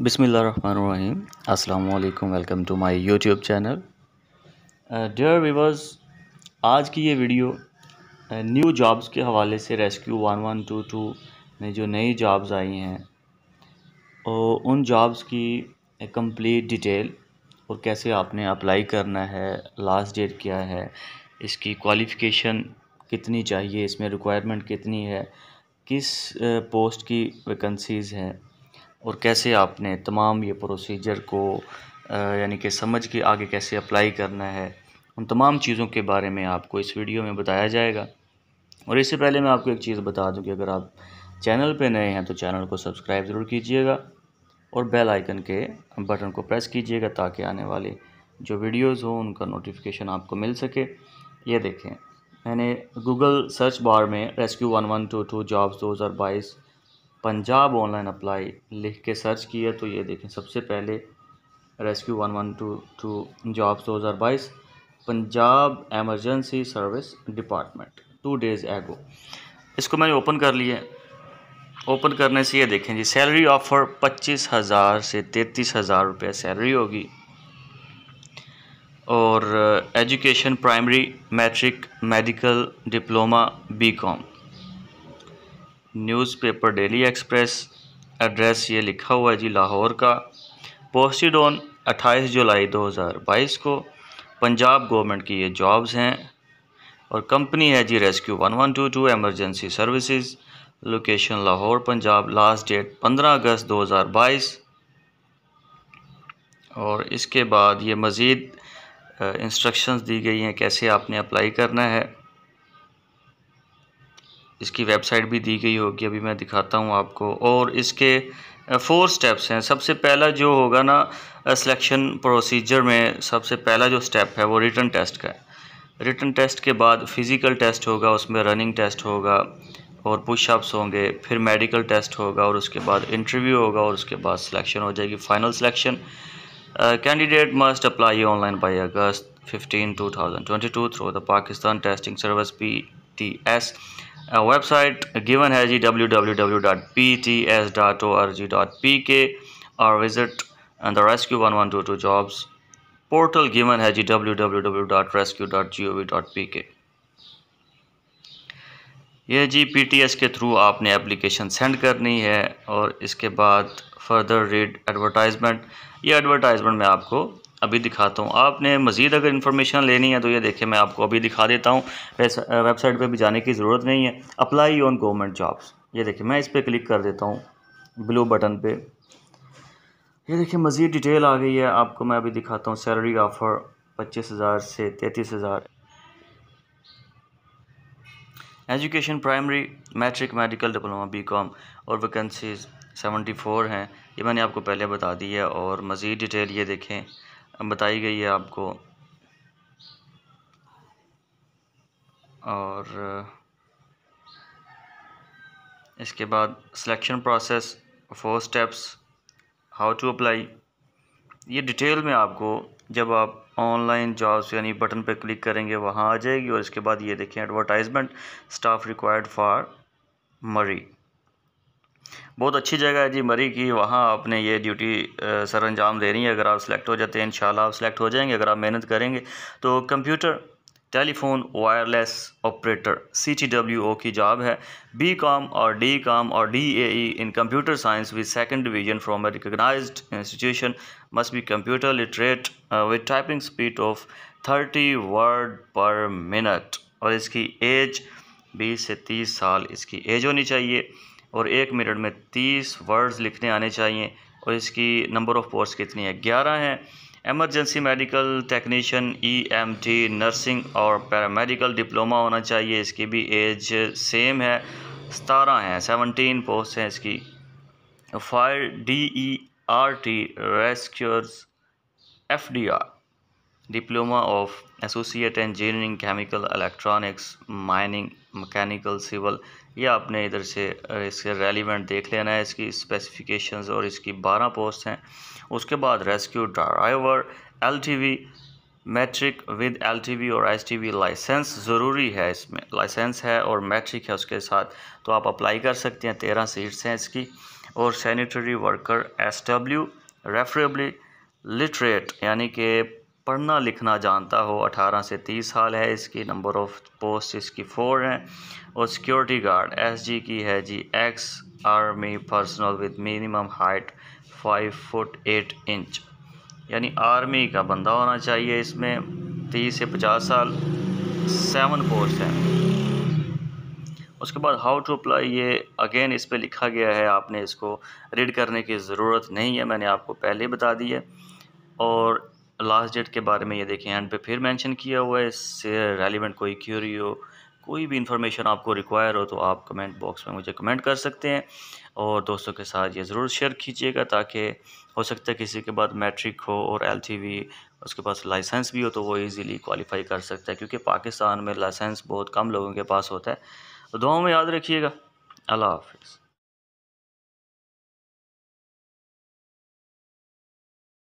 अस्सलाम वालेकुम welcome to my YouTube channel dear viewers आज की ये वीडियो न्यू uh, जॉब्स के हवाले से rescue one one two two में जो नई जॉब्स आई हैं और उन जॉब्स की कंप्लीट डिटेल और कैसे आपने अप्लाई करना है लास्ट डेट क्या है इसकी क्वालिफ़िकेशन कितनी चाहिए इसमें रिक्वायरमेंट कितनी है किस पोस्ट की वैकेंसीज़ हैं और कैसे आपने तमाम ये प्रोसीजर को यानी कि समझ के आगे कैसे अप्लाई करना है उन तमाम चीज़ों के बारे में आपको इस वीडियो में बताया जाएगा और इससे पहले मैं आपको एक चीज़ बता दूं कि अगर आप चैनल पर नए हैं तो चैनल को सब्सक्राइब ज़रूर कीजिएगा और बेल आइकन के बटन को प्रेस कीजिएगा ताकि आने वाले जो वीडियोस हों उनका नोटिफिकेशन आपको मिल सके ये देखें मैंने गूगल सर्च बार में rescue one one two two jobs दो हज़ार बाईस पंजाब ऑनलाइन अप्लाई लिख के सर्च किया तो ये देखें सबसे पहले rescue one one two two jobs दो हज़ार बाईस Punjab emergency service department two days ago इसको मैंने ओपन कर लिए ओपन करने से ये देखें जी सैलरी ऑफ़र पच्चीस हज़ार से तैंतीस हज़ार रुपये सैलरी होगी और education primary matric medical diploma BCom newspaper daily express address ये लिखा हुआ है जी लाहौर का पोस्टेड ऑन 28 जुलाई 2022 को पंजाब गवर्नमेंट की ये जॉब्स हैं और कंपनी है जी rescue 1122 emergency services location Lahore Punjab last date 15 August 2022 और इसके बाद ये मज़ीद इंस्ट्रक्शंस दी गई हैं कैसे आपने अप्लाई करना है इसकी वेबसाइट भी दी गई होगी अभी मैं दिखाता हूँ आपको और इसके फोर स्टेप्स हैं सबसे पहला जो होगा ना सिलेक्शन प्रोसीजर में सबसे पहला जो स्टेप है वो रिटर्न टेस्ट का है रिटर्न टेस्ट के बाद फ़िज़िकल टेस्ट होगा उसमें रनिंग टेस्ट होगा और पुशअप्स होंगे फिर मेडिकल टेस्ट होगा और उसके बाद इंटरव्यू होगा और उसके बाद सिलेक्शन हो जाएगी final selection candidate must apply online by August fifteen two thousand twenty two through the Pakistan testing service P T S website given है जी W W W dot P T S dot O R G dot P K और visit the rescue one one two two jobs portal given है जी W W W dot rescue dot G O V dot P K ये G P T S के through आपने application send करनी है और इसके बाद फर्दर रीड एडवर्टाइजमेंट ये एडवर्टाइजमेंट मैं आपको अभी दिखाता हूँ आपने मज़ीद अगर इन्फॉर्मेशन लेनी है तो ये देखें मैं आपको अभी दिखा देता हूँ वेबसाइट पर भी जाने की ज़रूरत नहीं है अप्लाई ऑन गवर्नमेंट जॉब्स ये देखिए मैं इस पर क्लिक कर देता हूँ ब्लू बटन पे ये देखिए मज़ीद डिटेल आ गई है आपको मैं अभी दिखाता हूँ सैलरी ऑफ़र पच्चीस हज़ार से तैंतीस हज़ार education primary matric medical diploma BCom और वैकेंसीज सेवेंटी फ़ोर हैं ये मैंने आपको पहले बता दी है और मज़ीद डिटेल ये देखें बताई गई है आपको और इसके बाद selection process four steps how to apply ये डिटेल में आपको जब आप ऑनलाइन जॉब्स यानी बटन पर क्लिक करेंगे वहाँ आ जाएगी और इसके बाद ये देखें एडवर्टाइजमेंट स्टाफ रिक्वायर्ड फॉर मरी बहुत अच्छी जगह है जी मरी की वहाँ आपने ये ड्यूटी सर अंजाम दे रही है अगर आप सेलेक्ट हो जाते हैं इन आप सेलेक्ट हो जाएंगे अगर आप मेहनत करेंगे तो computer telephone wireless operator C T W O की जॉब है बी कॉम और डी कॉम और D A E in computer science with second division from a recognise institution must be computer literate with typing speed of thirty word per minute और इसकी as बीस से तीस साल इसकी एज होनी चाहिए और एक मिनट में तीस वर्ड्स लिखने आने चाहिए और इसकी नंबर ऑफ़ पोस्ट कितनी है ग्यारह हैं emergency medical technician EMT nursing और पैरामेडिकल डिप्लोमा होना चाहिए इसकी भी एज सेम है सतारह हैं सेवनटीन पोस्ट हैं इसकी fire D E R T rescuers F D R diploma of associate engineering chemical electronics mining mechanical civil ये आपने इधर से इसके रेलिवेंट देख लेना है इसकी स्पेसिफिकेशंस और इसकी बारह पोस्ट हैं उसके बाद rescue driver LTV matric with LTV और एसटीवी लाइसेंस ज़रूरी है इसमें लाइसेंस है और मैट्रिक है उसके साथ तो आप अप्लाई कर सकते हैं तेरह सीट्स हैं इसकी और sanitary worker W preferably literate यानी कि पढ़ना लिखना जानता हो 18 से 30 साल है इसकी नंबर ऑफ़ पोस्ट इसकी फोर हैं और सिक्योरिटी गार्ड एसजी की है जी ex army personnel with minimum height five foot eight inch यानी आर्मी का बंदा होना चाहिए इसमें तीस से पचास साल सेवन पोस्ट हैं उसके बाद हाउ टू अप्लाई ये अगेन इस पर लिखा गया है आपने इसको रीड करने की ज़रूरत नहीं है मैंने आपको पहले बता दी है और लास्ट डेट के बारे में ये देखें एंड पे फिर मेंशन किया हुआ है इससे रेलिवेंट कोई क्यूरी हो कोई भी इंफॉर्मेशन आपको रिक्वायर हो तो आप कमेंट बॉक्स में मुझे कमेंट कर सकते हैं और दोस्तों के साथ ये ज़रूर शेयर कीजिएगा ताकि हो सकता है किसी के बाद मैट्रिक हो और एल उसके पास लाइसेंस भी हो तो वो ईज़िली क्वालिफाई कर सकता है क्योंकि पाकिस्तान में लाइसेंस बहुत कम लोगों के पास होता है तो दुआओं में याद रखिएगा अल्लाह हाफिज़